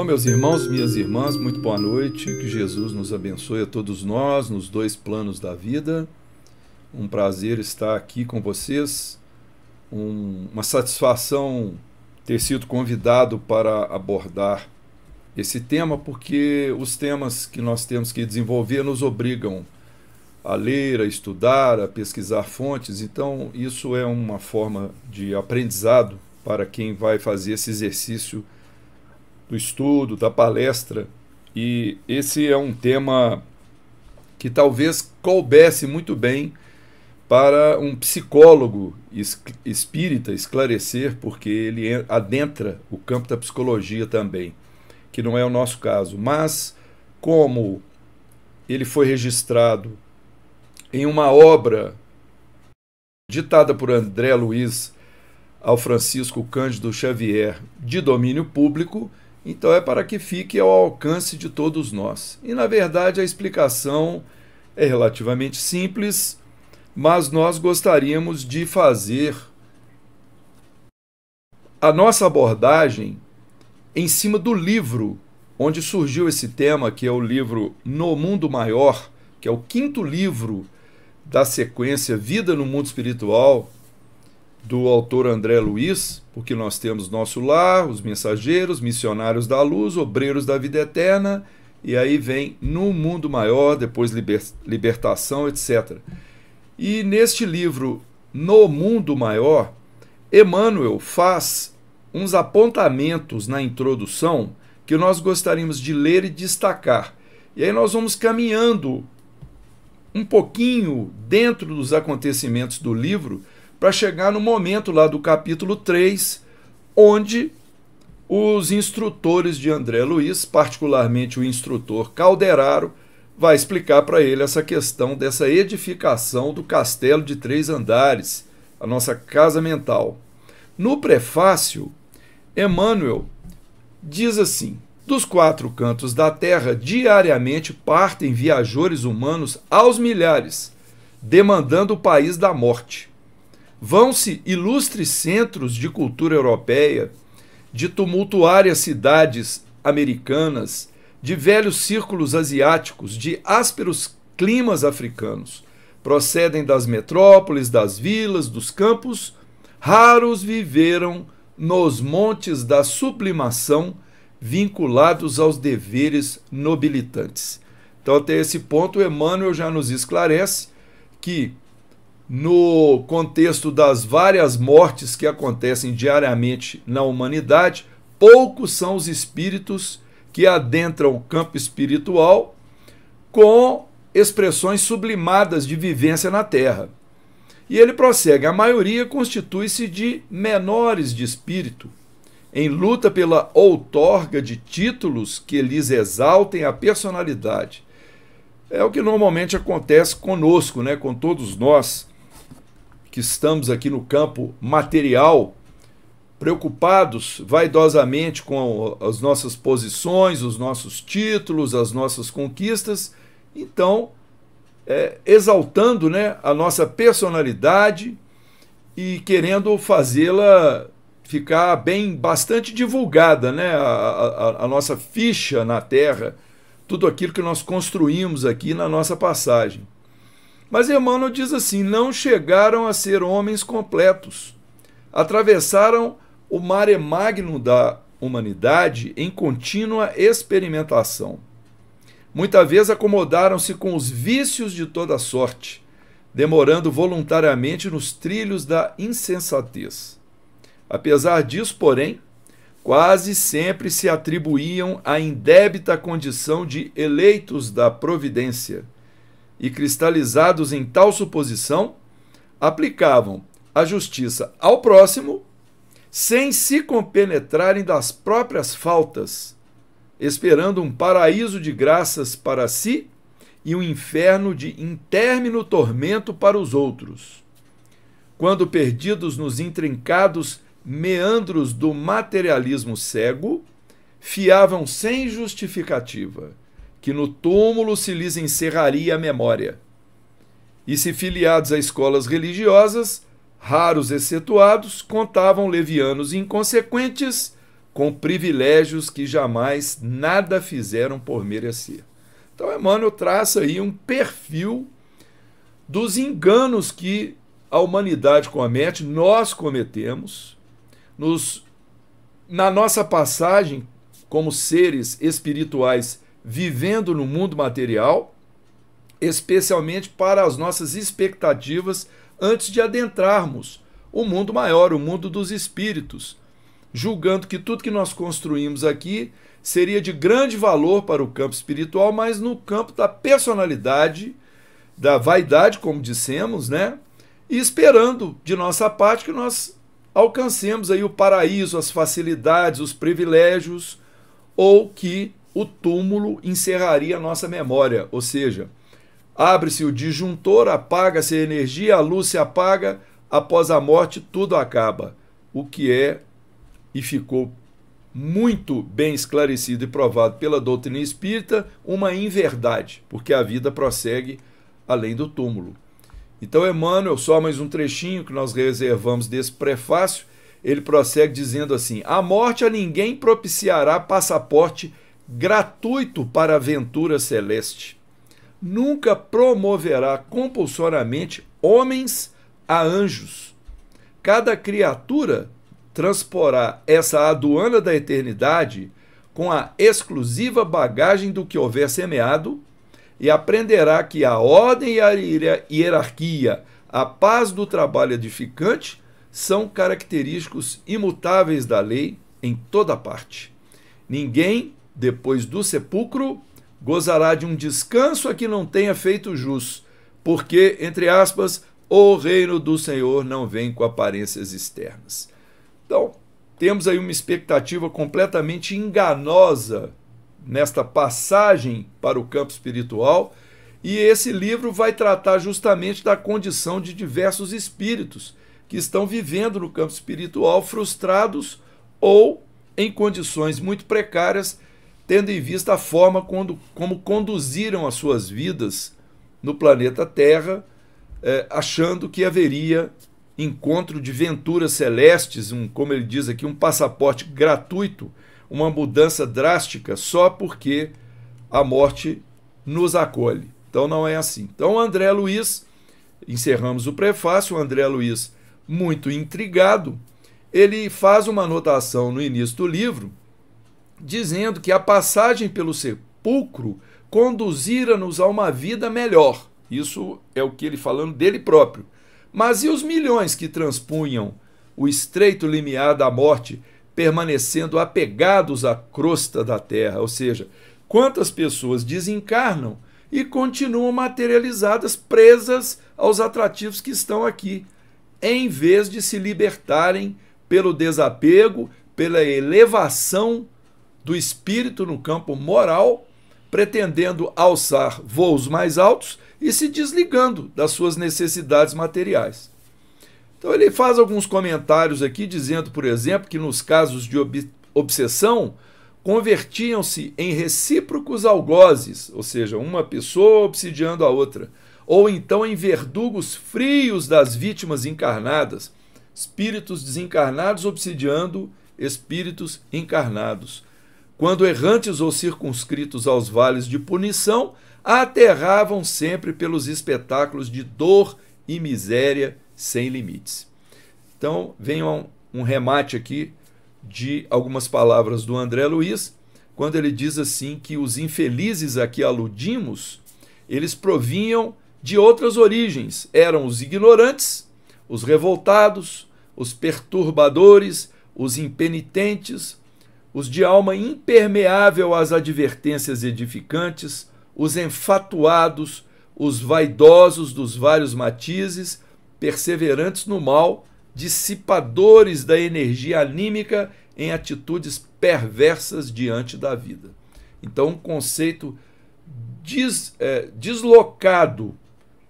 Bom, meus irmãos, minhas irmãs, muito boa noite. Que Jesus nos abençoe a todos nós nos dois planos da vida. Um prazer estar aqui com vocês. Um, uma satisfação ter sido convidado para abordar esse tema, porque os temas que nós temos que desenvolver nos obrigam a ler, a estudar, a pesquisar fontes. Então, isso é uma forma de aprendizado para quem vai fazer esse exercício do estudo, da palestra. E esse é um tema que talvez coubesse muito bem para um psicólogo espírita esclarecer, porque ele adentra o campo da psicologia também, que não é o nosso caso. Mas, como ele foi registrado em uma obra ditada por André Luiz ao Francisco Cândido Xavier, de domínio público, então é para que fique ao alcance de todos nós. E na verdade a explicação é relativamente simples, mas nós gostaríamos de fazer a nossa abordagem em cima do livro onde surgiu esse tema, que é o livro No Mundo Maior, que é o quinto livro da sequência Vida no Mundo Espiritual, do autor André Luiz, porque nós temos Nosso Lar, Os Mensageiros, Missionários da Luz, Obreiros da Vida Eterna, e aí vem No Mundo Maior, depois liber, Libertação, etc. E neste livro, No Mundo Maior, Emmanuel faz uns apontamentos na introdução que nós gostaríamos de ler e destacar. E aí nós vamos caminhando um pouquinho dentro dos acontecimentos do livro para chegar no momento lá do capítulo 3, onde os instrutores de André Luiz, particularmente o instrutor Calderaro, vai explicar para ele essa questão dessa edificação do castelo de três andares, a nossa casa mental. No prefácio, Emmanuel diz assim: Dos quatro cantos da terra, diariamente partem viajores humanos aos milhares, demandando o país da morte. Vão-se ilustres centros de cultura europeia, de tumultuárias cidades americanas, de velhos círculos asiáticos, de ásperos climas africanos. Procedem das metrópoles, das vilas, dos campos. Raros viveram nos montes da sublimação, vinculados aos deveres nobilitantes. Então, até esse ponto, Emmanuel já nos esclarece que no contexto das várias mortes que acontecem diariamente na humanidade, poucos são os espíritos que adentram o campo espiritual com expressões sublimadas de vivência na Terra. E ele prossegue: a maioria constitui-se de menores de espírito, em luta pela outorga de títulos que lhes exaltem a personalidade. É o que normalmente acontece conosco, né, com todos nós que estamos aqui no campo material, preocupados vaidosamente com as nossas posições, os nossos títulos, as nossas conquistas, então é, exaltando né, a nossa personalidade e querendo fazê-la ficar bem bastante divulgada, né, a, a, a nossa ficha na terra, tudo aquilo que nós construímos aqui na nossa passagem. Mas Emmanuel diz assim: não chegaram a ser homens completos. Atravessaram o mare magno da humanidade em contínua experimentação. Muita vez acomodaram-se com os vícios de toda sorte, demorando voluntariamente nos trilhos da insensatez. Apesar disso, porém, quase sempre se atribuíam à indébita condição de eleitos da providência e cristalizados em tal suposição, aplicavam a justiça ao próximo sem se compenetrarem das próprias faltas, esperando um paraíso de graças para si e um inferno de intermino tormento para os outros. Quando perdidos nos intrincados meandros do materialismo cego, fiavam sem justificativa que no túmulo se lhes encerraria a memória. E se filiados a escolas religiosas, raros excetuados, contavam levianos inconsequentes com privilégios que jamais nada fizeram por merecer. Então, Emmanuel traça aí um perfil dos enganos que a humanidade comete, nós cometemos, nos, na nossa passagem como seres espirituais vivendo no mundo material, especialmente para as nossas expectativas antes de adentrarmos o mundo maior, o mundo dos espíritos, julgando que tudo que nós construímos aqui seria de grande valor para o campo espiritual, mas no campo da personalidade, da vaidade, como dissemos, né? E esperando de nossa parte que nós alcancemos aí o paraíso, as facilidades, os privilégios, ou que o túmulo encerraria a nossa memória, ou seja, abre-se o disjuntor, apaga-se a energia, a luz se apaga, após a morte tudo acaba, o que é e ficou muito bem esclarecido e provado pela doutrina espírita, uma inverdade, porque a vida prossegue além do túmulo. Então, Emmanuel, só mais um trechinho que nós reservamos desse prefácio, ele prossegue dizendo assim: A morte a ninguém propiciará passaporte gratuito para a aventura celeste. Nunca promoverá compulsoriamente homens a anjos. Cada criatura transporá essa aduana da eternidade com a exclusiva bagagem do que houver semeado e aprenderá que a ordem e a hierarquia, a paz do trabalho edificante são característicos imutáveis da lei em toda parte. Ninguém depois do sepulcro, gozará de um descanso a que não tenha feito jus, porque, entre aspas, o reino do Senhor não vem com aparências externas. Então, temos aí uma expectativa completamente enganosa nesta passagem para o campo espiritual, e esse livro vai tratar justamente da condição de diversos espíritos que estão vivendo no campo espiritual frustrados ou em condições muito precárias tendo em vista a forma quando, como conduziram as suas vidas no planeta Terra, é, achando que haveria encontro de venturas celestes, um, como ele diz aqui, um passaporte gratuito, uma mudança drástica só porque a morte nos acolhe. Então não é assim. Então André Luiz, encerramos o prefácio, o André Luiz muito intrigado, ele faz uma anotação no início do livro dizendo que a passagem pelo sepulcro conduzira-nos a uma vida melhor. Isso é o que ele falando dele próprio. Mas e os milhões que transpunham o estreito limiar da morte, permanecendo apegados à crosta da terra? Ou seja, quantas pessoas desencarnam e continuam materializadas, presas aos atrativos que estão aqui, em vez de se libertarem pelo desapego, pela elevação do espírito no campo moral, pretendendo alçar voos mais altos e se desligando das suas necessidades materiais. Então ele faz alguns comentários aqui dizendo, por exemplo, que nos casos de ob obsessão, convertiam-se em recíprocos algozes, ou seja, uma pessoa obsidiando a outra, ou então em verdugos frios das vítimas encarnadas, espíritos desencarnados obsidiando espíritos encarnados, quando errantes ou circunscritos aos vales de punição, aterravam sempre pelos espetáculos de dor e miséria sem limites. Então, vem um, um remate aqui de algumas palavras do André Luiz, quando ele diz assim que os infelizes a que aludimos, eles provinham de outras origens, eram os ignorantes, os revoltados, os perturbadores, os impenitentes, os de alma impermeável às advertências edificantes, os enfatuados, os vaidosos dos vários matizes, perseverantes no mal, dissipadores da energia anímica em atitudes perversas diante da vida. Então, um conceito des, é, deslocado,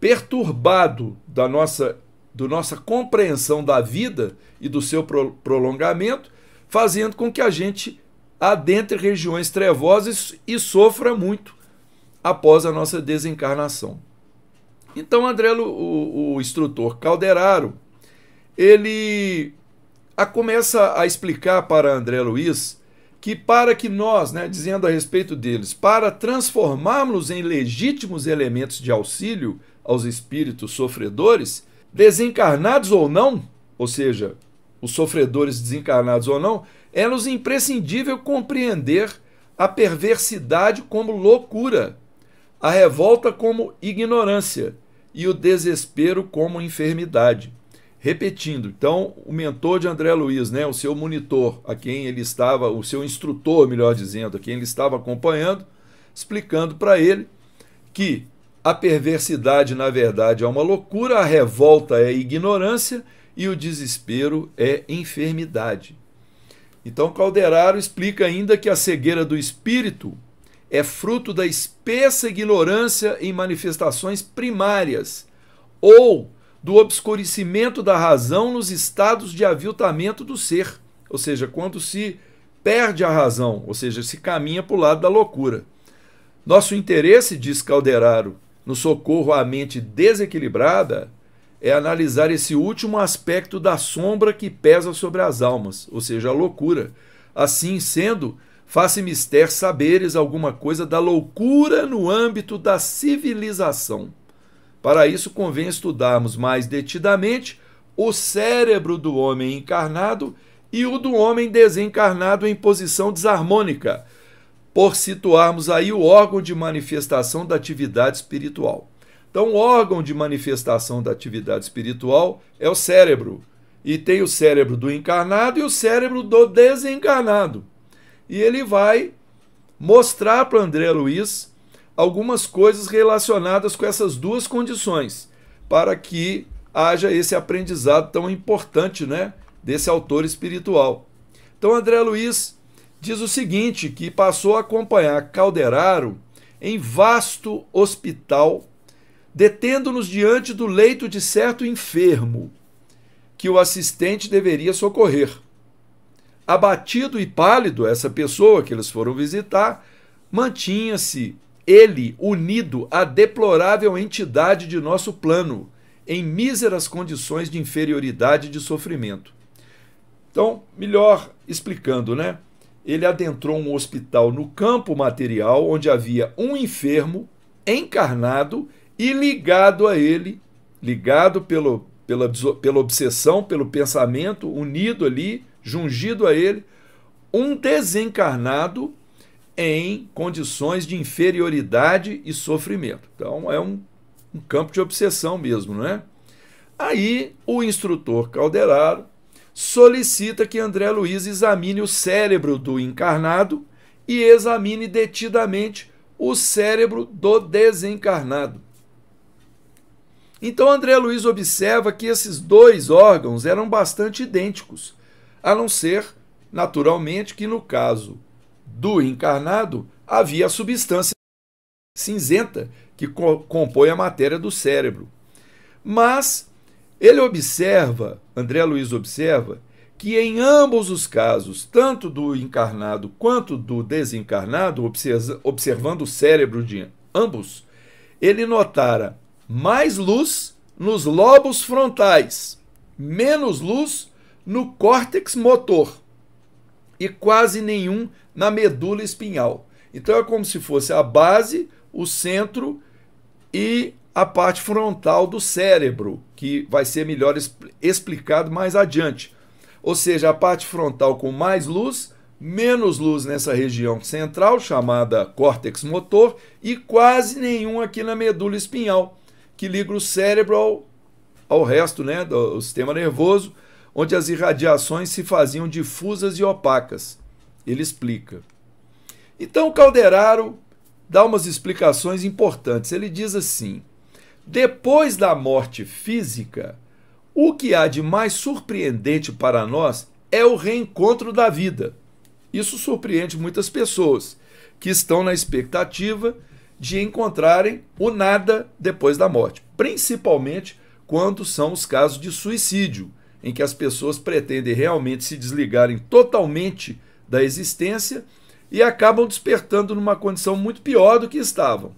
perturbado da nossa, do nossa compreensão da vida e do seu pro, prolongamento fazendo com que a gente adentre regiões trevosas e sofra muito após a nossa desencarnação. Então, André, o, o instrutor Calderaro, ele a, começa a explicar para André Luiz que para que nós, né, dizendo a respeito deles, para transformarmos em legítimos elementos de auxílio aos espíritos sofredores, desencarnados ou não, ou seja, os sofredores desencarnados ou não, é-nos imprescindível compreender a perversidade como loucura, a revolta como ignorância e o desespero como enfermidade. Repetindo, então, o mentor de André Luiz, né, o seu monitor, a quem ele estava, o seu instrutor, melhor dizendo, a quem ele estava acompanhando, explicando para ele que a perversidade, na verdade, é uma loucura, a revolta é ignorância e o desespero é enfermidade. Então, Calderaro explica ainda que a cegueira do espírito é fruto da espessa ignorância em manifestações primárias ou do obscurecimento da razão nos estados de aviltamento do ser, ou seja, quando se perde a razão, ou seja, se caminha para o lado da loucura. Nosso interesse, diz Calderaro, no socorro à mente desequilibrada é analisar esse último aspecto da sombra que pesa sobre as almas, ou seja, a loucura. Assim sendo, faça-me saberes alguma coisa da loucura no âmbito da civilização. Para isso, convém estudarmos mais detidamente o cérebro do homem encarnado e o do homem desencarnado em posição desarmônica, por situarmos aí o órgão de manifestação da atividade espiritual. Então, o órgão de manifestação da atividade espiritual é o cérebro. E tem o cérebro do encarnado e o cérebro do desencarnado. E ele vai mostrar para André Luiz algumas coisas relacionadas com essas duas condições, para que haja esse aprendizado tão importante, né, desse autor espiritual. Então André Luiz diz o seguinte, que passou a acompanhar Calderaro em vasto hospital detendo-nos diante do leito de certo enfermo, que o assistente deveria socorrer. Abatido e pálido, essa pessoa que eles foram visitar, mantinha-se ele unido à deplorável entidade de nosso plano, em míseras condições de inferioridade e de sofrimento. Então, melhor explicando, né? Ele adentrou um hospital no campo material onde havia um enfermo encarnado e ligado a ele, ligado pelo, pela, pela obsessão, pelo pensamento, unido ali, jungido a ele, um desencarnado em condições de inferioridade e sofrimento. Então é um, um campo de obsessão mesmo, não é? Aí o instrutor Calderaro solicita que André Luiz examine o cérebro do encarnado e examine detidamente o cérebro do desencarnado. Então André Luiz observa que esses dois órgãos eram bastante idênticos, a não ser, naturalmente, que no caso do encarnado havia a substância cinzenta que co compõe a matéria do cérebro. Mas ele observa, André Luiz observa, que em ambos os casos, tanto do encarnado quanto do desencarnado, observando o cérebro de ambos, ele notara mais luz nos lobos frontais, menos luz no córtex motor e quase nenhum na medula espinhal. Então é como se fosse a base, o centro e a parte frontal do cérebro, que vai ser melhor explicado mais adiante. Ou seja, a parte frontal com mais luz, menos luz nessa região central, chamada córtex motor, e quase nenhum aqui na medula espinhal que liga o cérebro ao, ao resto né, do sistema nervoso, onde as irradiações se faziam difusas e opacas. Ele explica. Então Calderaro dá umas explicações importantes. Ele diz assim: depois da morte física, o que há de mais surpreendente para nós é o reencontro da vida. Isso surpreende muitas pessoas que estão na expectativa de encontrarem o nada depois da morte, principalmente quando são os casos de suicídio, em que as pessoas pretendem realmente se desligarem totalmente da existência e acabam despertando numa condição muito pior do que estavam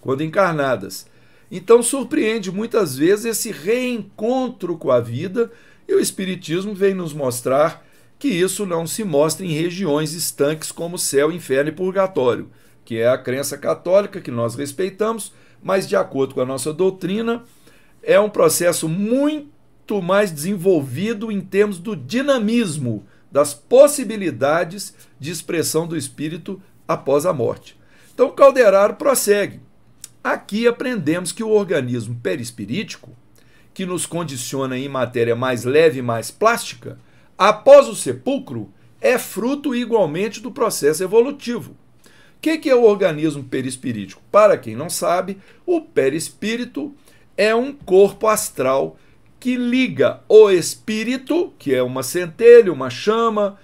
quando encarnadas. Então surpreende muitas vezes esse reencontro com a vida, e o Espiritismo vem nos mostrar que isso não se mostra em regiões estanques como céu, inferno e purgatório, que é a crença católica que nós respeitamos, mas de acordo com a nossa doutrina, é um processo muito mais desenvolvido em termos do dinamismo, das possibilidades de expressão do espírito após a morte. Então Calderaro prossegue. Aqui aprendemos que o organismo perispirítico, que nos condiciona em matéria mais leve e mais plástica, após o sepulcro, é fruto igualmente do processo evolutivo o que, que é o organismo perispirítico? Para quem não sabe, o perispírito é um corpo astral que liga o espírito, que é uma centelha, uma chama,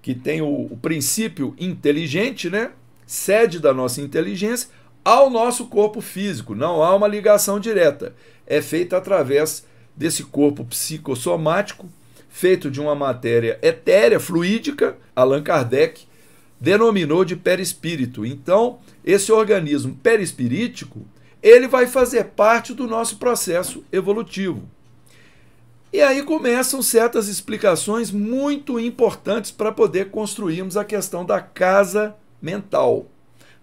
que tem o, o princípio inteligente, né? Sede da nossa inteligência, ao nosso corpo físico. Não há uma ligação direta. É feita através desse corpo psicossomático, feito de uma matéria etérea, fluídica. Allan Kardec denominou de perispírito. Então, esse organismo perispirítico, ele vai fazer parte do nosso processo evolutivo. E aí começam certas explicações muito importantes para poder construirmos a questão da casa mental.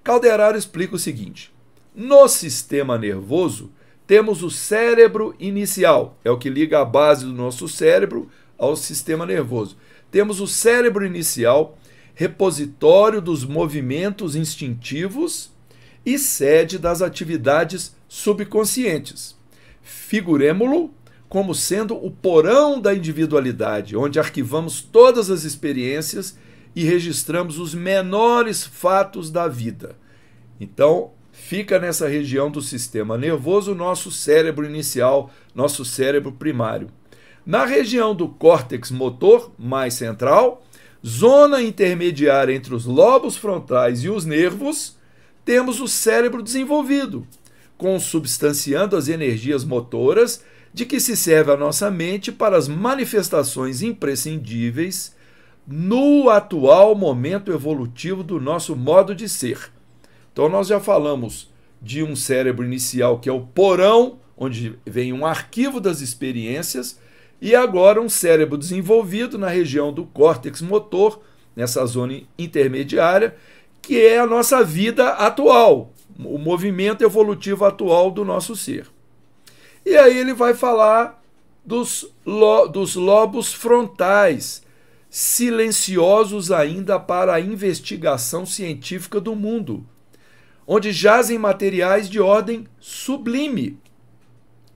Calderaro explica o seguinte: no sistema nervoso, temos o cérebro inicial, é o que liga a base do nosso cérebro ao sistema nervoso. Temos o cérebro inicial, repositório dos movimentos instintivos e sede das atividades subconscientes. Figuremo-lo como sendo o porão da individualidade, onde arquivamos todas as experiências e registramos os menores fatos da vida. Então, fica nessa região do sistema nervoso o nosso cérebro inicial, nosso cérebro primário. Na região do córtex motor, mais central, zona intermediária entre os lobos frontais e os nervos, temos o cérebro desenvolvido, consubstanciando as energias motoras de que se serve a nossa mente para as manifestações imprescindíveis no atual momento evolutivo do nosso modo de ser. Então, nós já falamos de um cérebro inicial que é o porão, onde vem um arquivo das experiências e agora um cérebro desenvolvido na região do córtex motor, nessa zona intermediária, que é a nossa vida atual, o movimento evolutivo atual do nosso ser. E aí ele vai falar dos, lo, dos lobos frontais, silenciosos ainda para a investigação científica do mundo, onde jazem materiais de ordem sublime,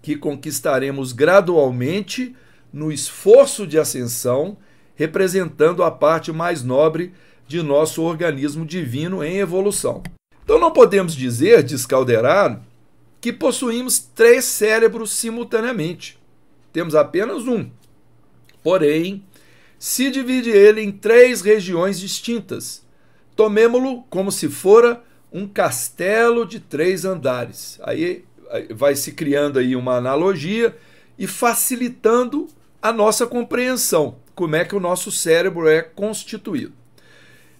que conquistaremos gradualmente no esforço de ascensão, representando a parte mais nobre de nosso organismo divino em evolução. Então não podemos dizer, diz Calderaro, que possuímos três cérebros simultaneamente. Temos apenas um. Porém, se divide ele em três regiões distintas. Tomemo-lo como se fora um castelo de três andares. Aí vai se criando aí uma analogia e facilitando a nossa compreensão, como é que o nosso cérebro é constituído.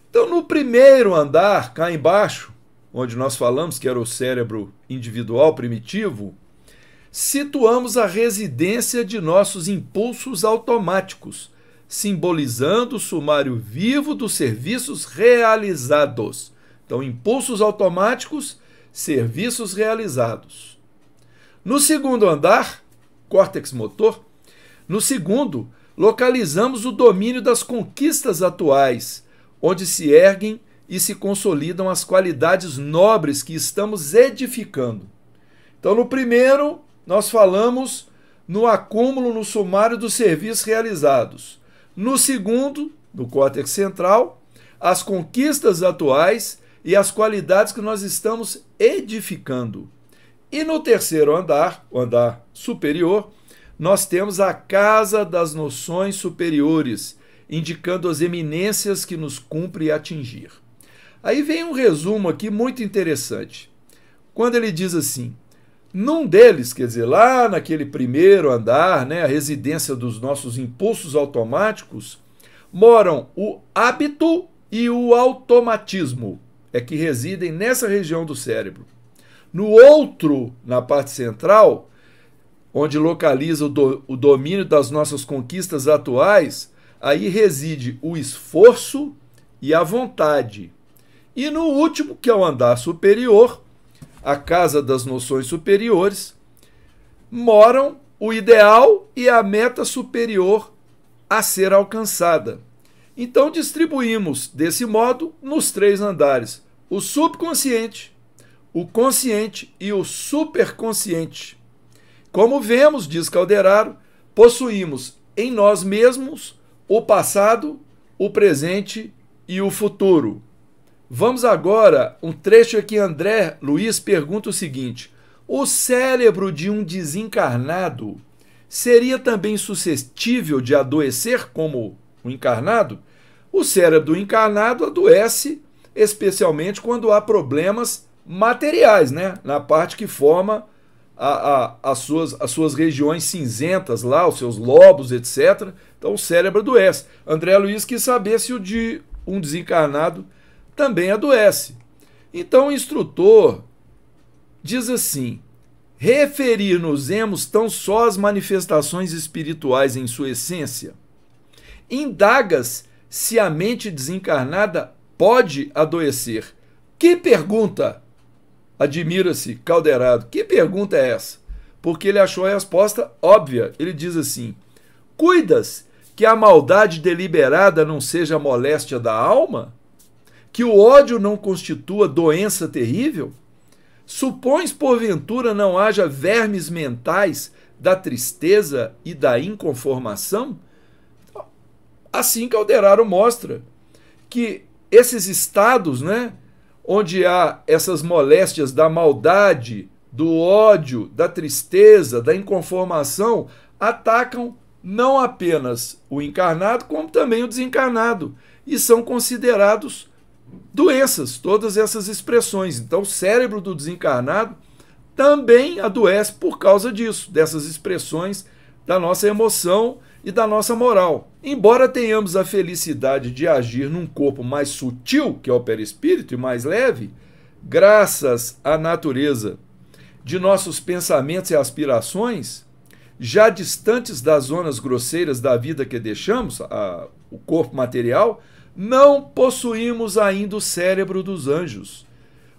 Então, no primeiro andar, cá embaixo, onde nós falamos que era o cérebro individual primitivo, situamos a residência de nossos impulsos automáticos, simbolizando o sumário vivo dos serviços realizados. Então, impulsos automáticos, serviços realizados. No segundo andar, córtex motor, no segundo, localizamos o domínio das conquistas atuais, onde se erguem e se consolidam as qualidades nobres que estamos edificando. Então, no primeiro, nós falamos no acúmulo no sumário dos serviços realizados. No segundo, no córtex central, as conquistas atuais e as qualidades que nós estamos edificando. E no terceiro andar, o andar superior, nós temos a Casa das Noções Superiores, indicando as eminências que nos cumpre atingir. Aí vem um resumo aqui muito interessante. Quando ele diz assim: num deles, quer dizer, lá naquele primeiro andar, né, a residência dos nossos impulsos automáticos, moram o hábito e o automatismo, é que residem nessa região do cérebro. No outro, na parte central, onde localiza o, do, o domínio das nossas conquistas atuais, aí reside o esforço e a vontade. E no último, que é o andar superior, a casa das noções superiores, moram o ideal e a meta superior a ser alcançada. Então distribuímos desse modo nos três andares: o subconsciente, o consciente e o superconsciente. Como vemos, diz Calderaro, possuímos em nós mesmos o passado, o presente e o futuro. Vamos agora um trecho aqui. André Luiz pergunta o seguinte: O cérebro de um desencarnado seria também suscetível de adoecer como o encarnado? O cérebro do encarnado adoece, especialmente quando há problemas materiais, né? Na parte que forma a, a, as, suas, as suas regiões cinzentas lá, os seus lobos, etc. Então o cérebro adoece. André Luiz quis saber se o de um desencarnado também adoece. Então o instrutor diz assim: referir-nos-emos tão só às manifestações espirituais em sua essência? Indagas se a mente desencarnada pode adoecer. Que pergunta! Admira-se Calderado. Que pergunta é essa? Porque ele achou a resposta óbvia. Ele diz assim: Cuidas que a maldade deliberada não seja moléstia da alma? Que o ódio não constitua doença terrível? Supões, porventura, não haja vermes mentais da tristeza e da inconformação? Assim Calderaro mostra que esses estados né, onde há essas moléstias da maldade, do ódio, da tristeza, da inconformação, atacam não apenas o encarnado, como também o desencarnado, e são considerados doenças, todas essas expressões. Então, o cérebro do desencarnado também adoece por causa disso, dessas expressões da nossa emoção e da nossa moral. Embora tenhamos a felicidade de agir num corpo mais sutil, que é o perispírito, e mais leve, graças à natureza de nossos pensamentos e aspirações, já distantes das zonas grosseiras da vida que deixamos, a, o corpo material, não possuímos ainda o cérebro dos anjos.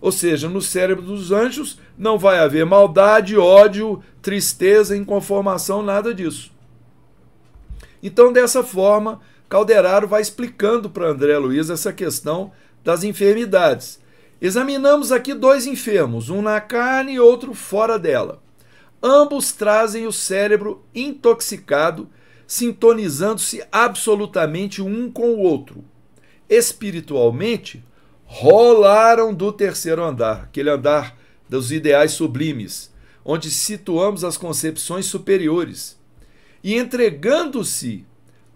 Ou seja, no cérebro dos anjos não vai haver maldade, ódio, tristeza, inconformação, nada disso. Então, dessa forma, Calderaro vai explicando para André Luiz essa questão das enfermidades. Examinamos aqui dois enfermos, um na carne e outro fora dela. Ambos trazem o cérebro intoxicado, sintonizando-se absolutamente um com o outro. Espiritualmente, rolaram do terceiro andar, aquele andar dos ideais sublimes, onde situamos as concepções superiores e entregando-se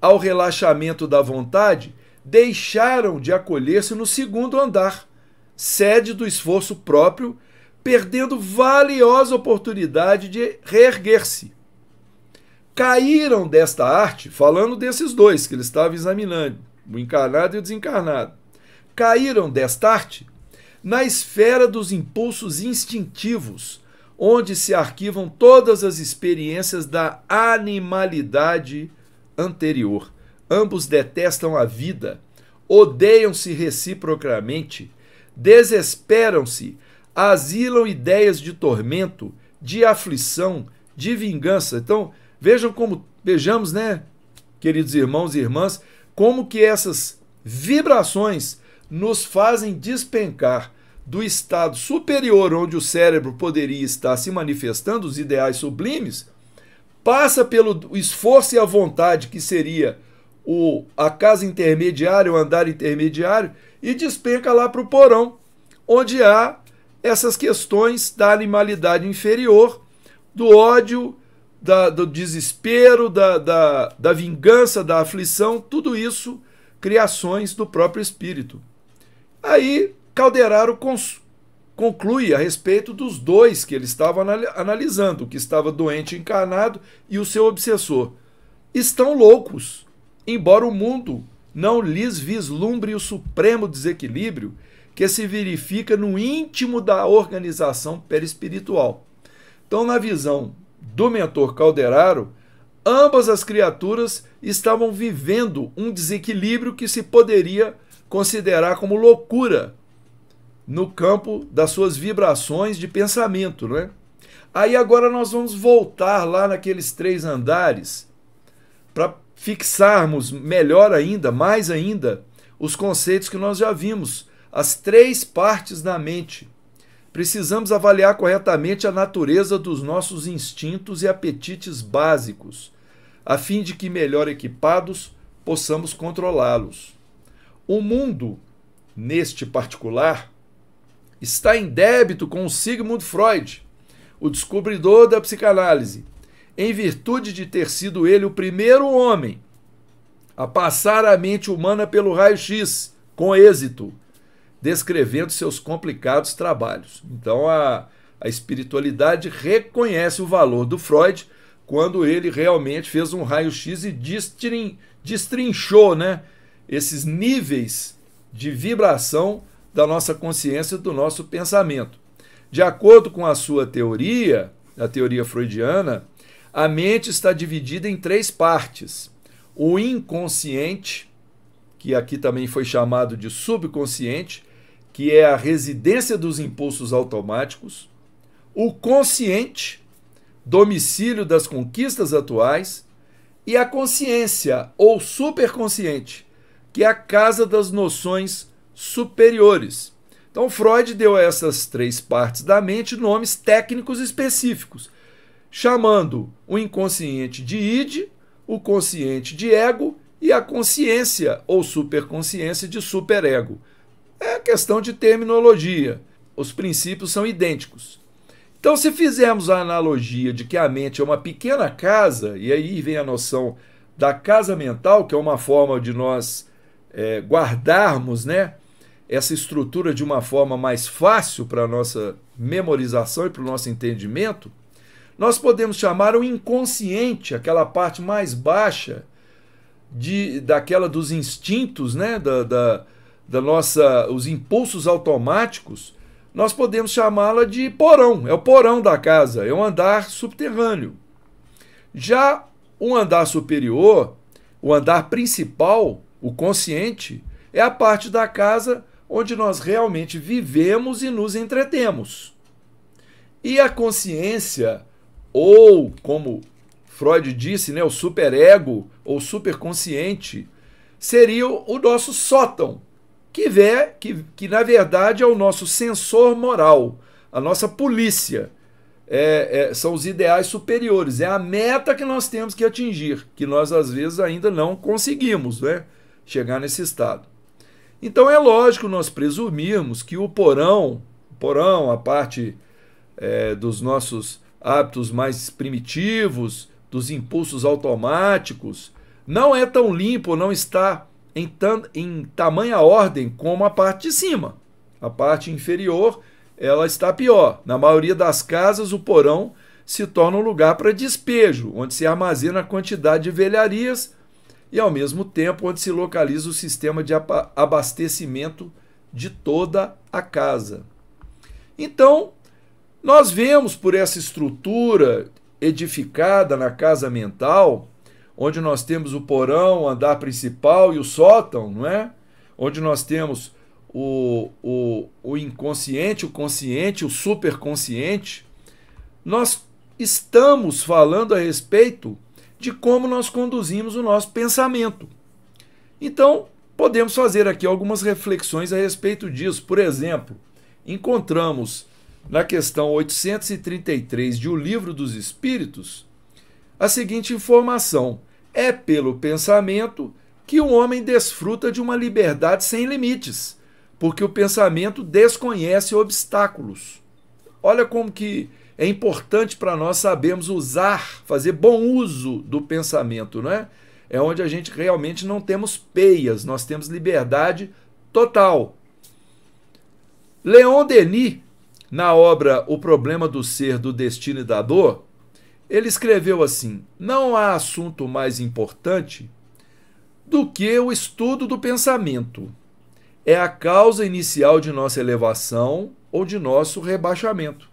ao relaxamento da vontade, deixaram de acolher-se no segundo andar, sede do esforço próprio, perdendo valiosa oportunidade de reerguer-se. Caíram desta arte, falando desses dois que ele estava examinando, o encarnado e o desencarnado. Caíram desta arte na esfera dos impulsos instintivos, onde se arquivam todas as experiências da animalidade anterior. Ambos detestam a vida, odeiam-se reciprocamente, desesperam-se, asilam ideias de tormento, de aflição, de vingança. Então, vejam como vejamos, né, queridos irmãos e irmãs, como que essas vibrações nos fazem despencar do estado superior onde o cérebro poderia estar se manifestando, os ideais sublimes, passa pelo esforço e a vontade, que seria o, a casa intermediária, o andar intermediário, e despenca lá para o porão, onde há essas questões da animalidade inferior, do ódio, da, do desespero, da, da, da vingança, da aflição, tudo isso criações do próprio espírito. Aí Calderaro conclui a respeito dos dois que ele estava analisando, o que estava doente encarnado e o seu obsessor. Estão loucos, embora o mundo não lhes vislumbre o supremo desequilíbrio que se verifica no íntimo da organização perispiritual. Então, na visão do mentor Calderaro, ambas as criaturas estavam vivendo um desequilíbrio que se poderia considerar como loucura no campo das suas vibrações de pensamento, não é? Aí agora nós vamos voltar lá naqueles três andares para fixarmos melhor ainda, mais ainda, os conceitos que nós já vimos, as três partes da mente. Precisamos avaliar corretamente a natureza dos nossos instintos e apetites básicos, a fim de que, melhor equipados, possamos controlá-los. O mundo, neste particular, está em débito com Sigmund Freud, o descobridor da psicanálise, em virtude de ter sido ele o primeiro homem a passar a mente humana pelo raio-x com êxito, descrevendo seus complicados trabalhos. Então a, a espiritualidade reconhece o valor do Freud quando ele realmente fez um raio-x e destrin, destrinchou né, esses níveis de vibração da nossa consciência e do nosso pensamento. De acordo com a sua teoria, a teoria freudiana, a mente está dividida em três partes: o inconsciente, que aqui também foi chamado de subconsciente, que é a residência dos impulsos automáticos, o consciente, domicílio das conquistas atuais, e a consciência ou superconsciente, que é a casa das noções superiores. Então, Freud deu a essas três partes da mente nomes técnicos específicos, chamando o inconsciente de id, o consciente de ego e a consciência ou superconsciência de superego. É questão de terminologia. Os princípios são idênticos. Então, se fizermos a analogia de que a mente é uma pequena casa, e aí vem a noção da casa mental, que é uma forma de nós é, guardarmos né, essa estrutura de uma forma mais fácil para a nossa memorização e para o nosso entendimento, nós podemos chamar o inconsciente, aquela parte mais baixa de, daquela dos instintos, né? da, da, da nossa, os impulsos automáticos, nós podemos chamá-la de porão, é o porão da casa, é um andar subterrâneo. Já o andar superior, o andar principal, o consciente, é a parte da casa onde nós realmente vivemos e nos entretemos. E a consciência, ou como Freud disse, né, o superego ou superconsciente, seria o nosso sótão, que, vê, que, que na verdade é o nosso sensor moral, a nossa polícia. É, é, são os ideais superiores, é a meta que nós temos que atingir, que nós às vezes ainda não conseguimos né, chegar nesse estado. Então é lógico nós presumirmos que o porão, porão, a parte é, dos nossos hábitos mais primitivos, dos impulsos automáticos, não é tão limpo, não está em, tam, em tamanha ordem como a parte de cima. A parte inferior, ela está pior. Na maioria das casas, o porão se torna um lugar para despejo, onde se armazena a quantidade de velharias e, ao mesmo tempo, onde se localiza o sistema de abastecimento de toda a casa. Então, nós vemos por essa estrutura edificada na casa mental, onde nós temos o porão, o andar principal e o sótão, não é? Onde nós temos o, o, o inconsciente, o consciente, o superconsciente, nós estamos falando a respeito de como nós conduzimos o nosso pensamento. Então, podemos fazer aqui algumas reflexões a respeito disso. Por exemplo, encontramos na questão 833 de O Livro dos Espíritos a seguinte informação: é pelo pensamento que o homem desfruta de uma liberdade sem limites, porque o pensamento desconhece obstáculos. Olha como que é importante para nós sabermos usar, fazer bom uso do pensamento, não é? É onde a gente realmente não temos peias, nós temos liberdade total. Leon Denis, na obra O Problema do Ser, do Destino e da Dor, ele escreveu assim: Não há assunto mais importante do que o estudo do pensamento. É a causa inicial de nossa elevação ou de nosso rebaixamento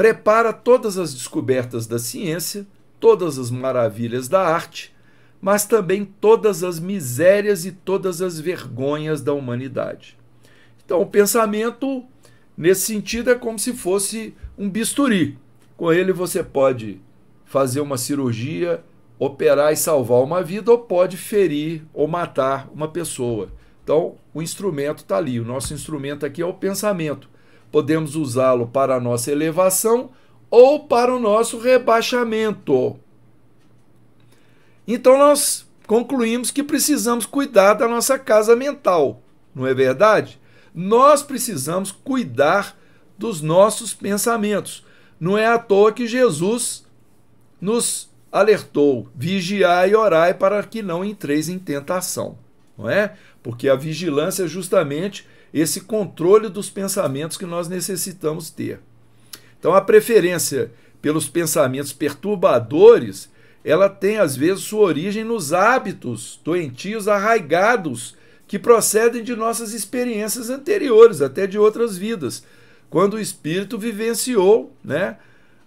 prepara todas as descobertas da ciência, todas as maravilhas da arte, mas também todas as misérias e todas as vergonhas da humanidade. Então, o pensamento, nesse sentido, é como se fosse um bisturi. Com ele, você pode fazer uma cirurgia, operar e salvar uma vida, ou pode ferir ou matar uma pessoa. Então, o instrumento está ali. O nosso instrumento aqui é o pensamento. Podemos usá-lo para a nossa elevação ou para o nosso rebaixamento. Então nós concluímos que precisamos cuidar da nossa casa mental, não é verdade? Nós precisamos cuidar dos nossos pensamentos. Não é à toa que Jesus nos alertou: vigiai e orai para que não entreis em tentação, não é? Porque a vigilância é justamente esse controle dos pensamentos que nós necessitamos ter. Então, a preferência pelos pensamentos perturbadores, ela tem às vezes sua origem nos hábitos doentios arraigados que procedem de nossas experiências anteriores, até de outras vidas, quando o espírito vivenciou, né,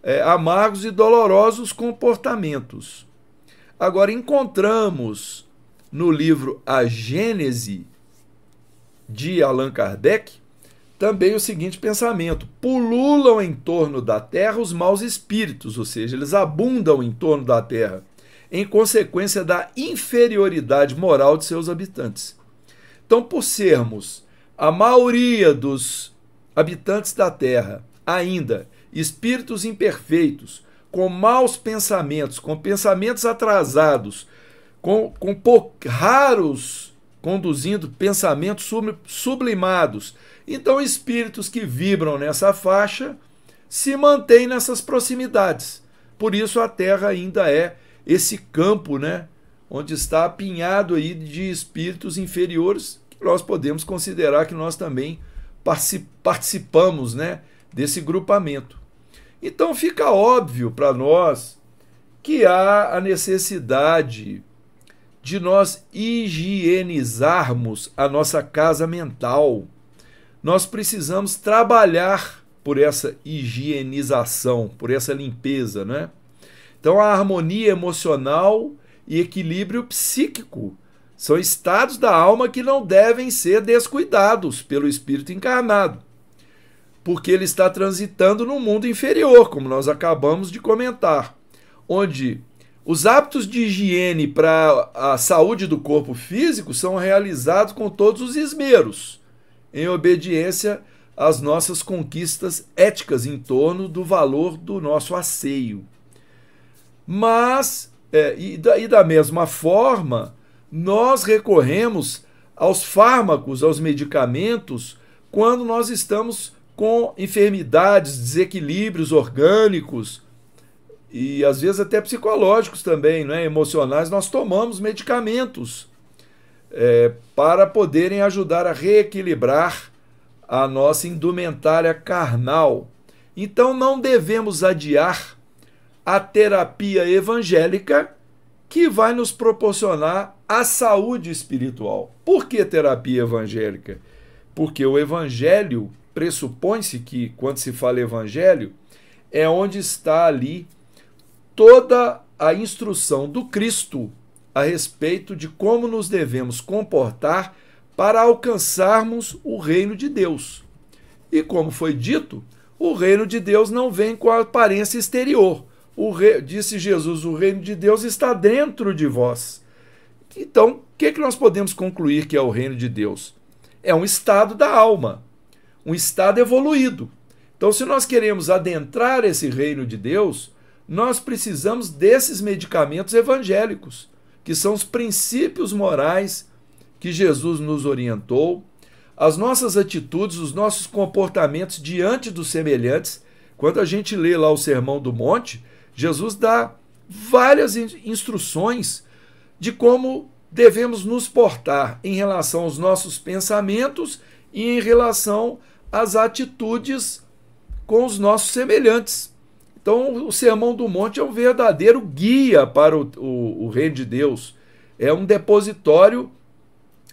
é, amargos e dolorosos comportamentos. Agora encontramos no livro A Gênese de Allan Kardec, também o seguinte pensamento: pululam em torno da terra os maus espíritos, ou seja, eles abundam em torno da terra, em consequência da inferioridade moral de seus habitantes. Então, por sermos a maioria dos habitantes da terra ainda espíritos imperfeitos, com maus pensamentos, com pensamentos atrasados, com, com raros conduzindo pensamentos sublimados. Então, espíritos que vibram nessa faixa se mantêm nessas proximidades. Por isso, a Terra ainda é esse campo, né? Onde está apinhado aí de espíritos inferiores, que nós podemos considerar que nós também participamos, né? Desse grupamento. Então, fica óbvio para nós que há a necessidade de nós higienizarmos a nossa casa mental. Nós precisamos trabalhar por essa higienização, por essa limpeza, né? Então a harmonia emocional e equilíbrio psíquico são estados da alma que não devem ser descuidados pelo espírito encarnado, porque ele está transitando no mundo inferior, como nós acabamos de comentar, onde os hábitos de higiene para a saúde do corpo físico são realizados com todos os esmeros, em obediência às nossas conquistas éticas em torno do valor do nosso asseio. Mas, é, e, da, e da mesma forma, nós recorremos aos fármacos, aos medicamentos, quando nós estamos com enfermidades, desequilíbrios orgânicos e às vezes até psicológicos também, né, emocionais, nós tomamos medicamentos é, para poderem ajudar a reequilibrar a nossa indumentária carnal. Então não devemos adiar a terapia evangélica que vai nos proporcionar a saúde espiritual. Por que terapia evangélica? Porque o evangelho pressupõe-se que quando se fala evangelho é onde está ali toda a instrução do Cristo a respeito de como nos devemos comportar para alcançarmos o reino de Deus. E como foi dito, o reino de Deus não vem com a aparência exterior. Rei, disse Jesus: o reino de Deus está dentro de vós. Então, o que, é que nós podemos concluir que é o reino de Deus? É um estado da alma, um estado evoluído. Então, se nós queremos adentrar esse reino de Deus, nós precisamos desses medicamentos evangélicos, que são os princípios morais que Jesus nos orientou, as nossas atitudes, os nossos comportamentos diante dos semelhantes. Quando a gente lê lá o Sermão do Monte, Jesus dá várias instruções de como devemos nos portar em relação aos nossos pensamentos e em relação às atitudes com os nossos semelhantes. Então, o Sermão do Monte é um verdadeiro guia para o, o, o reino de Deus. É um depositório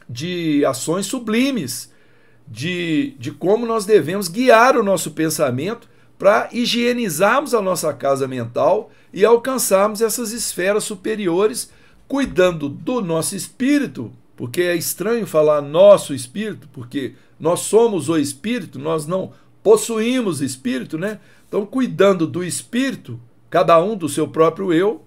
de ações sublimes, de, de como nós devemos guiar o nosso pensamento para higienizarmos a nossa casa mental e alcançarmos essas esferas superiores, cuidando do nosso espírito, porque é estranho falar nosso espírito, porque nós somos o espírito, nós não possuímos espírito, né? Estão cuidando do espírito, cada um do seu próprio eu,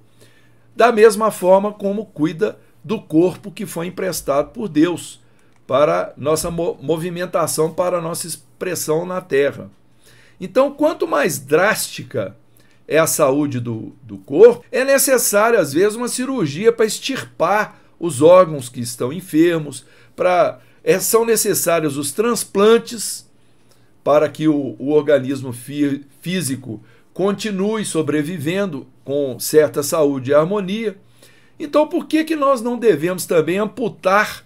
da mesma forma como cuida do corpo que foi emprestado por Deus para nossa movimentação, para nossa expressão na terra. Então, quanto mais drástica é a saúde do, do corpo, é necessário, às vezes, uma cirurgia para extirpar os órgãos que estão enfermos, para é, são necessários os transplantes para que o, o organismo fí físico continue sobrevivendo com certa saúde e harmonia. Então, por que, que nós não devemos também amputar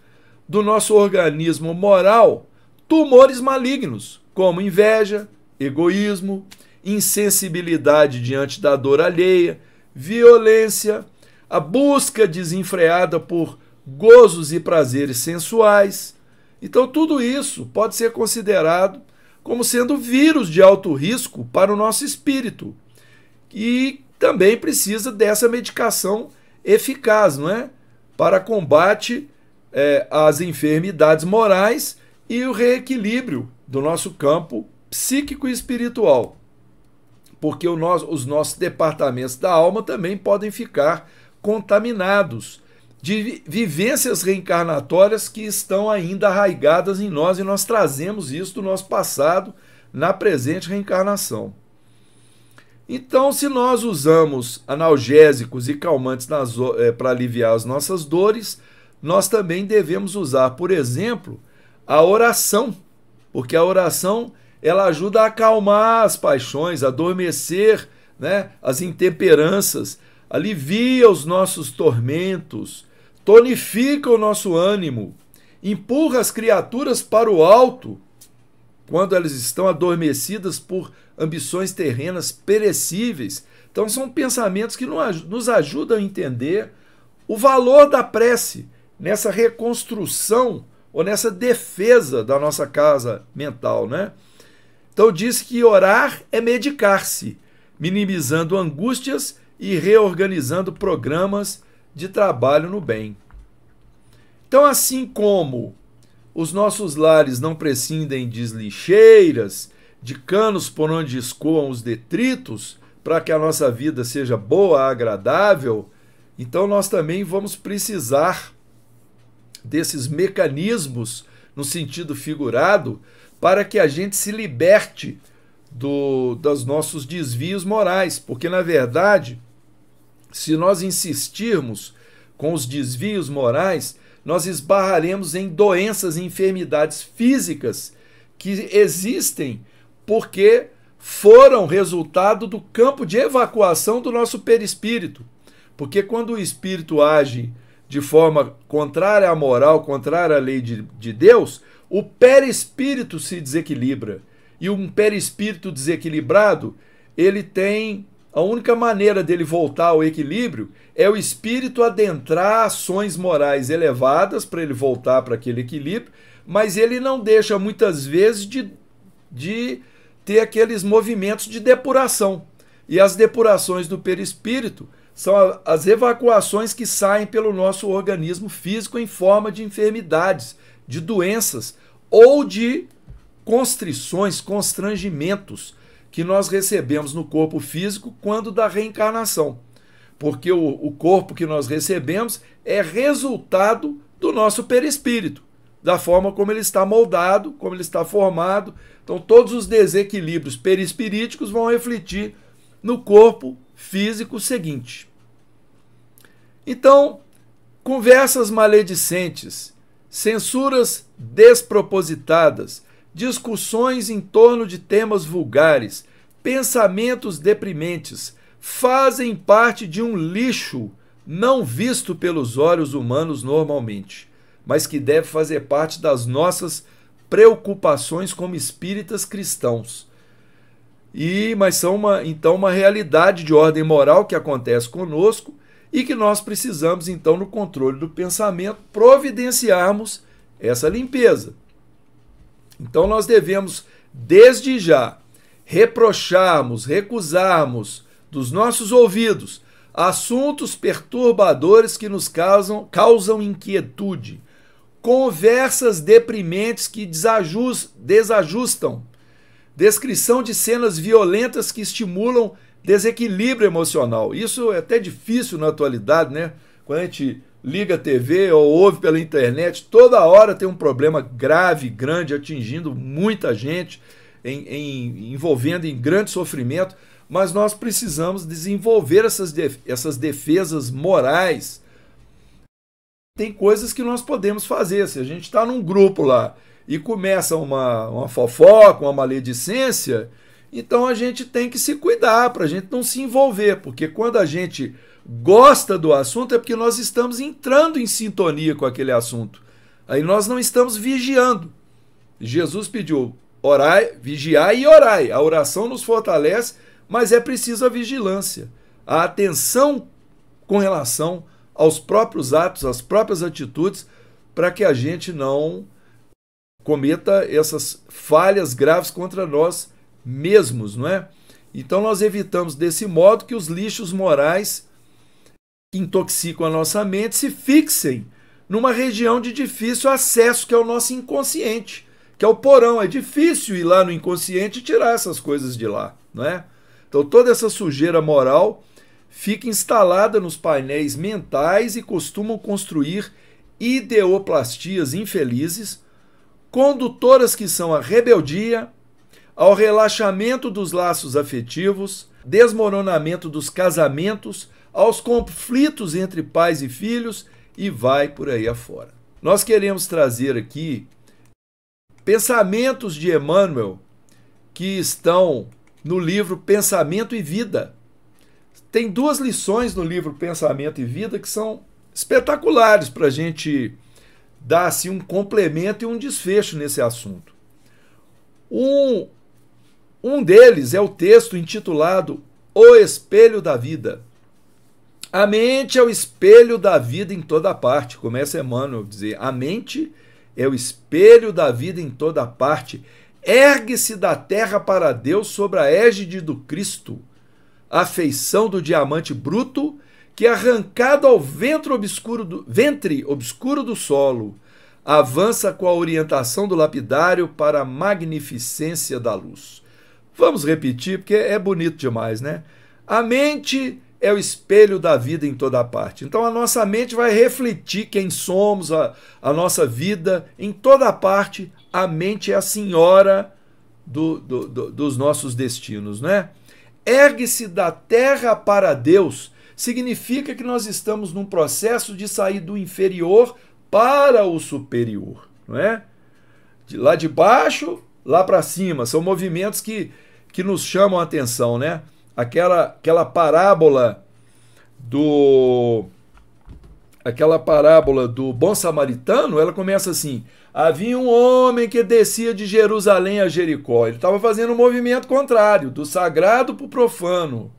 do nosso organismo moral tumores malignos, como inveja, egoísmo, insensibilidade diante da dor alheia, violência, a busca desenfreada por gozos e prazeres sensuais? Então, tudo isso pode ser considerado como sendo vírus de alto risco para o nosso espírito. E também precisa dessa medicação eficaz, não é? Para combate é, às enfermidades morais e o reequilíbrio do nosso campo psíquico e espiritual. Porque nosso, os nossos departamentos da alma também podem ficar contaminados de vivências reencarnatórias que estão ainda arraigadas em nós e nós trazemos isso do nosso passado na presente reencarnação. Então, se nós usamos analgésicos e calmantes é, para aliviar as nossas dores, nós também devemos usar, por exemplo, a oração, porque a oração ela ajuda a acalmar as paixões, adormecer né, as intemperanças, alivia os nossos tormentos, tonifica o nosso ânimo, empurra as criaturas para o alto quando elas estão adormecidas por ambições terrenas perecíveis. Então, são pensamentos que nos ajudam a entender o valor da prece nessa reconstrução ou nessa defesa da nossa casa mental, né? Então diz que orar é medicar-se, minimizando angústias e reorganizando programas de trabalho no bem. Então, assim como os nossos lares não prescindem de lixeiras, de canos por onde escoam os detritos, para que a nossa vida seja boa, agradável, então nós também vamos precisar desses mecanismos no sentido figurado para que a gente se liberte do, dos nossos desvios morais, porque na verdade se nós insistirmos com os desvios morais, nós esbarraremos em doenças e enfermidades físicas que existem porque foram resultado do campo de evacuação do nosso perispírito. Porque quando o espírito age de forma contrária à moral, contrária à lei de, de Deus, o perispírito se desequilibra. E um perispírito desequilibrado, ele tem a única maneira dele voltar ao equilíbrio é o espírito adentrar ações morais elevadas para ele voltar para aquele equilíbrio, mas ele não deixa muitas vezes de, de ter aqueles movimentos de depuração. E as depurações do perispírito são as evacuações que saem pelo nosso organismo físico em forma de enfermidades, de doenças ou de constrições, constrangimentos que nós recebemos no corpo físico quando da reencarnação. Porque o, o corpo que nós recebemos é resultado do nosso perispírito, da forma como ele está moldado, como ele está formado. Então, todos os desequilíbrios perispiríticos vão refletir no corpo físico seguinte. Então, conversas maledicentes, censuras despropositadas, discussões em torno de temas vulgares, pensamentos deprimentes, fazem parte de um lixo não visto pelos olhos humanos normalmente, mas que deve fazer parte das nossas preocupações como espíritas cristãos. E mas são uma, então uma realidade de ordem moral que acontece conosco e que nós precisamos então no controle do pensamento providenciarmos essa limpeza. Então nós devemos, desde já, reprocharmos, recusarmos dos nossos ouvidos assuntos perturbadores que nos causam, causam inquietude, conversas deprimentes que desajust, desajustam, descrição de cenas violentas que estimulam desequilíbrio emocional. Isso é até difícil na atualidade, né? Quando a gente liga a TV ou ouve pela internet, toda hora tem um problema grave, grande, atingindo muita gente, em, em, envolvendo em grande sofrimento, mas nós precisamos desenvolver essas, def essas defesas morais. Tem coisas que nós podemos fazer. Se a gente está num grupo lá e começa uma, uma fofoca, uma maledicência, então a gente tem que se cuidar para a gente não se envolver, porque quando a gente gosta do assunto é porque nós estamos entrando em sintonia com aquele assunto. Aí nós não estamos vigiando. Jesus pediu orai, vigiai e orai. A oração nos fortalece, mas é preciso a vigilância, a atenção com relação aos próprios atos, às próprias atitudes, para que a gente não cometa essas falhas graves contra nós mesmos, não é? Então nós evitamos desse modo que os lixos morais que intoxicam a nossa mente se fixem numa região de difícil acesso, que é o nosso inconsciente, que é o porão. É difícil ir lá no inconsciente e tirar essas coisas de lá, não é? Então toda essa sujeira moral fica instalada nos painéis mentais e costumam construir ideoplastias infelizes, condutoras que são a rebeldia, ao relaxamento dos laços afetivos, desmoronamento dos casamentos, aos conflitos entre pais e filhos e vai por aí afora. Nós queremos trazer aqui pensamentos de Emmanuel que estão no livro Pensamento e Vida. Tem duas lições no livro Pensamento e Vida que são espetaculares para a gente dar assim, um complemento e um desfecho nesse assunto. Um, um deles é o texto intitulado O Espelho da Vida. A mente é o espelho da vida em toda parte. Começa Emmanuel a dizer: a mente é o espelho da vida em toda parte. Ergue-se da terra para Deus sobre a égide do Cristo, a feição do diamante bruto que, é arrancado ao ventre obscuro do, ventre obscuro do solo, avança com a orientação do lapidário para a magnificência da luz. Vamos repetir, porque é bonito demais, né? A mente é o espelho da vida em toda parte. Então a nossa mente vai refletir quem somos, a, a nossa vida em toda parte. A mente é a senhora do, do, do, dos nossos destinos, né? Ergue-se da terra para Deus significa que nós estamos num processo de sair do inferior para o superior, não é? De lá de baixo, lá para cima, são movimentos que, que nos chamam a atenção, né? aquela, aquela parábola do aquela parábola do bom samaritano, ela começa assim: havia um homem que descia de Jerusalém a Jericó. Ele estava fazendo um movimento contrário, do sagrado para o profano,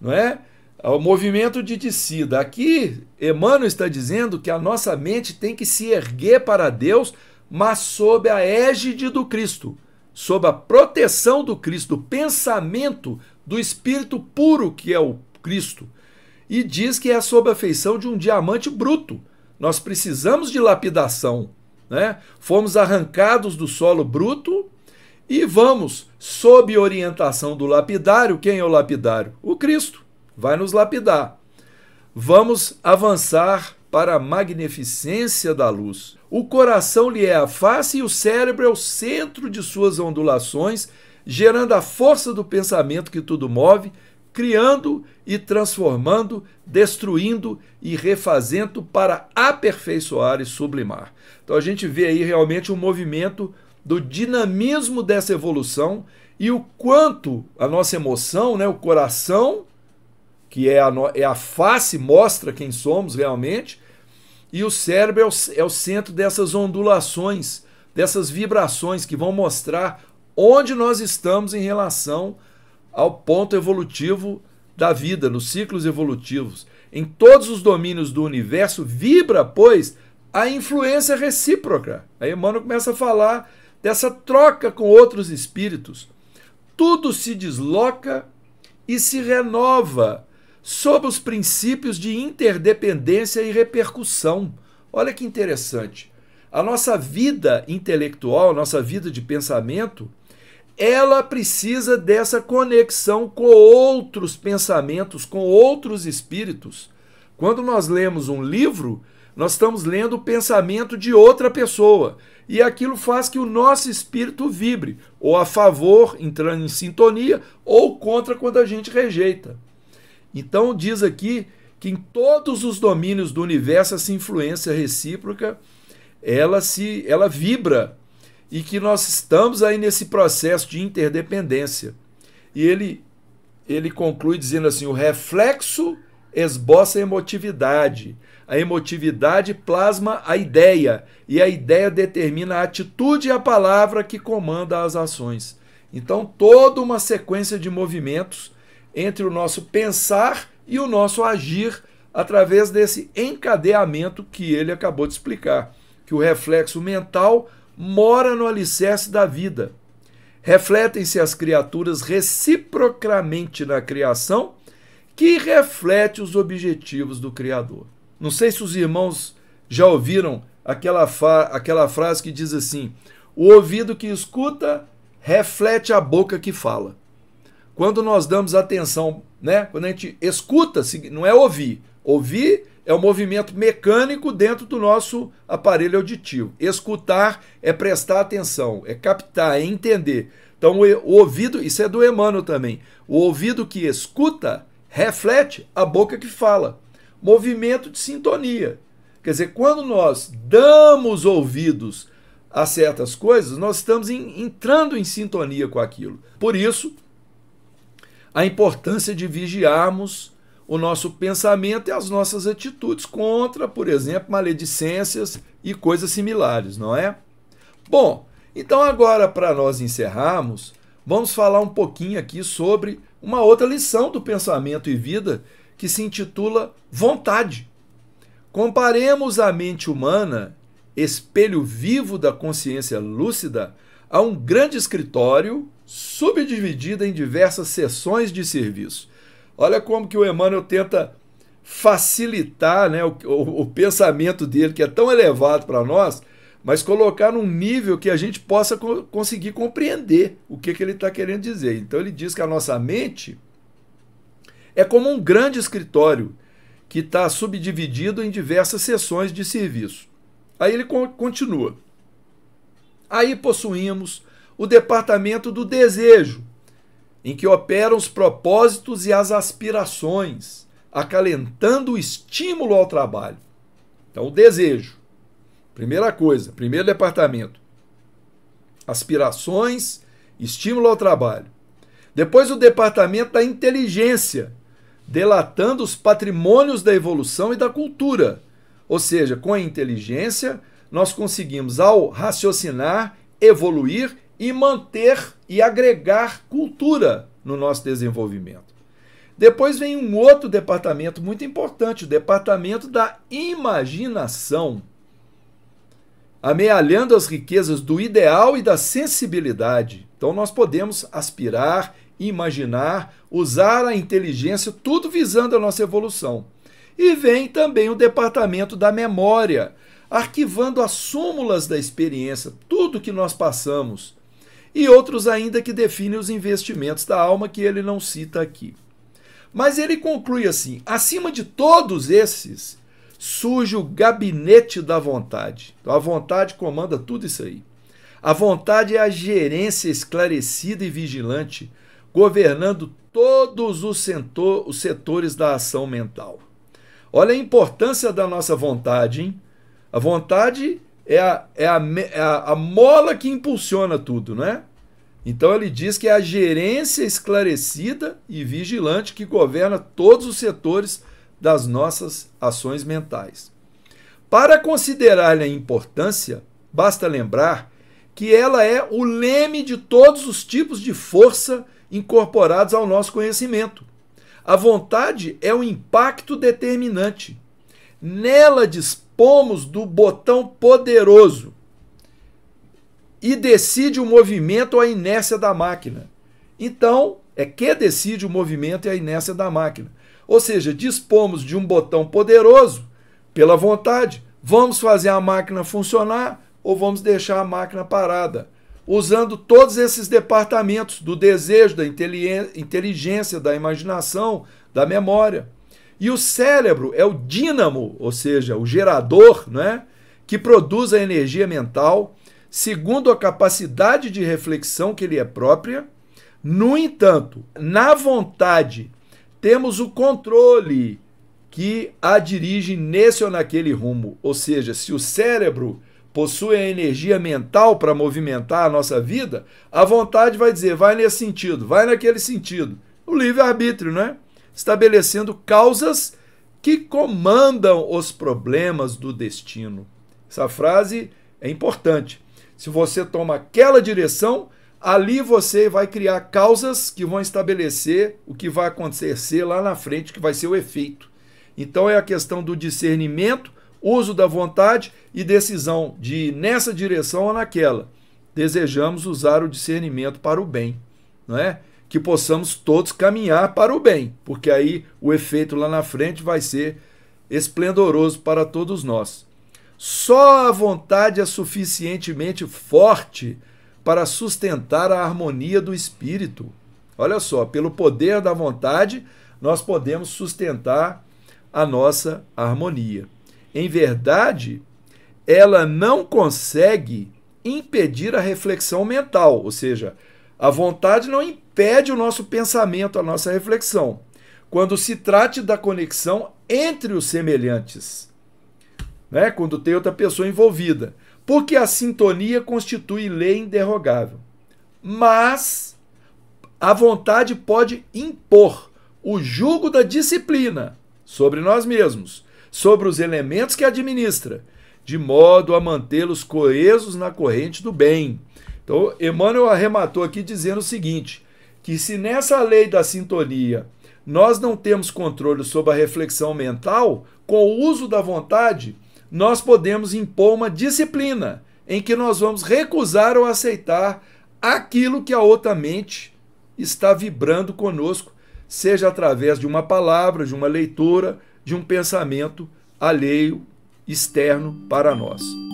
não é? é? O movimento de descida. Aqui, Emmanuel está dizendo que a nossa mente tem que se erguer para Deus, mas sob a égide do Cristo, sob a proteção do Cristo, o pensamento do espírito puro que é o Cristo. E diz que é sob a feição de um diamante bruto. Nós precisamos de lapidação, né? Fomos arrancados do solo bruto e vamos, sob orientação do lapidário, quem é o lapidário? O Cristo vai nos lapidar. Vamos avançar para a magnificência da luz. O coração lhe é a face e o cérebro é o centro de suas ondulações gerando a força do pensamento que tudo move, criando e transformando, destruindo e refazendo para aperfeiçoar e sublimar. Então a gente vê aí realmente um movimento do dinamismo dessa evolução e o quanto a nossa emoção, né, o coração, que é a, é a face, mostra quem somos realmente, e o cérebro é o, é o centro dessas ondulações, dessas vibrações que vão mostrar onde nós estamos em relação ao ponto evolutivo da vida, nos ciclos evolutivos. Em todos os domínios do universo vibra, pois, a influência recíproca. Aí Emmanuel começa a falar dessa troca com outros espíritos. Tudo se desloca e se renova sob os princípios de interdependência e repercussão. Olha que interessante. A nossa vida intelectual, a nossa vida de pensamento, ela precisa dessa conexão com outros pensamentos, com outros espíritos. Quando nós lemos um livro, nós estamos lendo o pensamento de outra pessoa. E aquilo faz que o nosso espírito vibre, ou a favor, entrando em sintonia, ou contra quando a gente rejeita. Então, diz aqui que em todos os domínios do universo, essa influência recíproca ela se ela vibra e que nós estamos aí nesse processo de interdependência. E ele, ele conclui dizendo assim: o reflexo esboça a emotividade, a emotividade plasma a ideia, e a ideia determina a atitude e a palavra que comanda as ações. Então, toda uma sequência de movimentos entre o nosso pensar e o nosso agir através desse encadeamento que ele acabou de explicar, que o reflexo mental mora no alicerce da vida. Refletem-se as criaturas reciprocamente na criação, que reflete os objetivos do Criador. Não sei se os irmãos já ouviram aquela, aquela frase que diz assim: o ouvido que escuta reflete a boca que fala. Quando nós damos atenção, né? Quando a gente escuta, não é ouvir. Ouvir é o um movimento mecânico dentro do nosso aparelho auditivo. Escutar é prestar atenção, é captar, é entender. Então, o ouvido, isso é do Emmanuel também. O ouvido que escuta reflete a boca que fala. Movimento de sintonia. Quer dizer, quando nós damos ouvidos a certas coisas, nós estamos em, entrando em sintonia com aquilo. Por isso, a importância de vigiarmos o nosso pensamento e as nossas atitudes contra, por exemplo, maledicências e coisas similares, não é? Bom, então agora para nós encerrarmos, vamos falar um pouquinho aqui sobre uma outra lição do pensamento e vida que se intitula Vontade. Comparemos a mente humana, espelho vivo da consciência lúcida, a um grande escritório subdividido em diversas seções de serviço. Olha como que o Emmanuel tenta facilitar né, o, o, o pensamento dele, que é tão elevado para nós, mas colocar num nível que a gente possa co conseguir compreender o que, que ele está querendo dizer. Então ele diz que a nossa mente é como um grande escritório que está subdividido em diversas seções de serviço. Aí ele co continua. Aí possuímos o departamento do desejo, em que operam os propósitos e as aspirações, acalentando o estímulo ao trabalho. Então, o desejo. Primeira coisa, primeiro departamento. Aspirações, estímulo ao trabalho. Depois, o departamento da inteligência, delatando os patrimônios da evolução e da cultura. Ou seja, com a inteligência, nós conseguimos, ao raciocinar, evoluir e manter e agregar cultura no nosso desenvolvimento. Depois vem um outro departamento muito importante, o departamento da imaginação. Amealhando as riquezas do ideal e da sensibilidade. Então, nós podemos aspirar, imaginar, usar a inteligência, tudo visando a nossa evolução. E vem também o departamento da memória, arquivando as súmulas da experiência, tudo que nós passamos e outros ainda que definem os investimentos da alma que ele não cita aqui. Mas ele conclui assim: acima de todos esses surge o gabinete da vontade. a vontade comanda tudo isso aí. A vontade é a gerência esclarecida e vigilante, governando todos os, setor, os setores da ação mental. Olha a importância da nossa vontade, hein? A vontade é a, é a, é a, a mola que impulsiona tudo, né? Então ele diz que é a gerência esclarecida e vigilante que governa todos os setores das nossas ações mentais. Para considerar-lhe a importância, basta lembrar que ela é o leme de todos os tipos de força incorporados ao nosso conhecimento. A vontade é o impacto determinante. Nela dispõe dispomos do botão poderoso e decide o movimento ou a inércia da máquina. Então, é que decide o movimento e a inércia da máquina. Ou seja, dispomos de um botão poderoso pela vontade. Vamos fazer a máquina funcionar ou vamos deixar a máquina parada? Usando todos esses departamentos do desejo, da inteligência, da imaginação, da memória. E o cérebro é o dínamo, ou seja, o gerador, né, que produz a energia mental segundo a capacidade de reflexão que lhe é própria. No entanto, na vontade, temos o controle que a dirige nesse ou naquele rumo. Ou seja, se o cérebro possui a energia mental para movimentar a nossa vida, a vontade vai dizer, vai nesse sentido, vai naquele sentido. O livre-arbítrio, não é? estabelecendo causas que comandam os problemas do destino. Essa frase é importante. Se você toma aquela direção, ali você vai criar causas que vão estabelecer o que vai acontecer lá na frente, que vai ser o efeito. Então é a questão do discernimento, uso da vontade e decisão de ir nessa direção ou naquela. Desejamos usar o discernimento para o bem, não é? que possamos todos caminhar para o bem, porque aí o efeito lá na frente vai ser esplendoroso para todos nós. Só a vontade é suficientemente forte para sustentar a harmonia do espírito. Olha só, pelo poder da vontade, nós podemos sustentar a nossa harmonia. Em verdade, ela não consegue impedir a reflexão mental, ou seja, a vontade não impede o nosso pensamento, a nossa reflexão, quando se trate da conexão entre os semelhantes, né? quando tem outra pessoa envolvida, porque a sintonia constitui lei inderrogável. Mas a vontade pode impor o jugo da disciplina sobre nós mesmos, sobre os elementos que administra, de modo a mantê-los coesos na corrente do bem então, Emmanuel arrematou aqui dizendo o seguinte: que se nessa lei da sintonia nós não temos controle sobre a reflexão mental, com o uso da vontade, nós podemos impor uma disciplina em que nós vamos recusar ou aceitar aquilo que a outra mente está vibrando conosco, seja através de uma palavra, de uma leitura, de um pensamento alheio, externo para nós.